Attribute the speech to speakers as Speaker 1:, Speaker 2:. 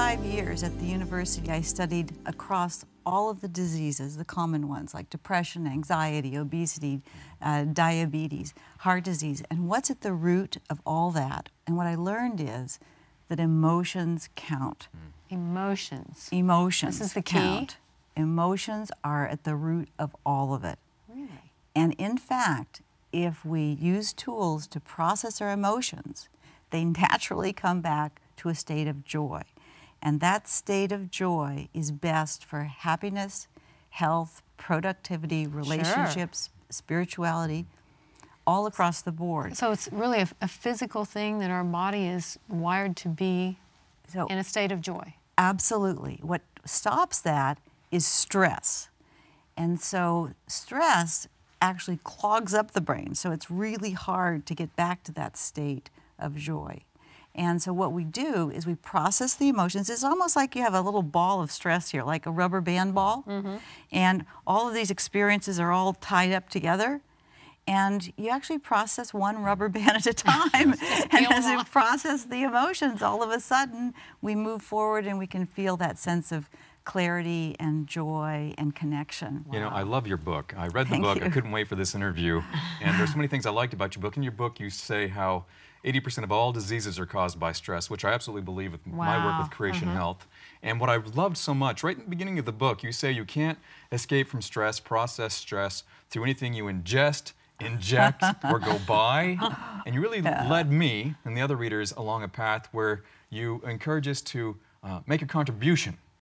Speaker 1: five years at the university, I studied across all of the diseases, the common ones like depression, anxiety, obesity, uh, diabetes, heart disease, and what's at the root of all that. And what I learned is that emotions count. Hmm. Emotions. Emotions. This is the key. Count. Emotions are at the root of all of it. Really? And in fact, if we use tools to process our emotions, they naturally come back to a state of joy. And that state of joy is best for happiness, health, productivity, relationships, sure. spirituality, all across the board. So it's really a, a, physical thing that our body is wired to be so, in a state of joy. Absolutely. What stops that is stress. And so stress actually clogs up the brain, so it's really hard to get back to that state of joy. And so what we do is we process the emotions. It's almost like you have a little ball of stress here, like a rubber band ball. Mm -hmm. And all of these experiences are all tied up together and you actually process one mm. rubber band at a time. and as you process the emotions, all of a sudden we move forward and we can feel that sense of clarity and joy and connection.
Speaker 2: Wow. You know, I love your book. I read Thank the book. You. I couldn't wait for this interview. And there's so many things I liked about your book. In your book, you say how 80% of all diseases are caused by stress, which I absolutely believe with wow. my work with Creation mm-hmm. Health. And what I loved so much, right in the beginning of the book, you say you can't escape from stress, process stress through anything you ingest, inject or go by. And you really yeah. led me and the other readers along a path where you encourage us to uh, make a contribution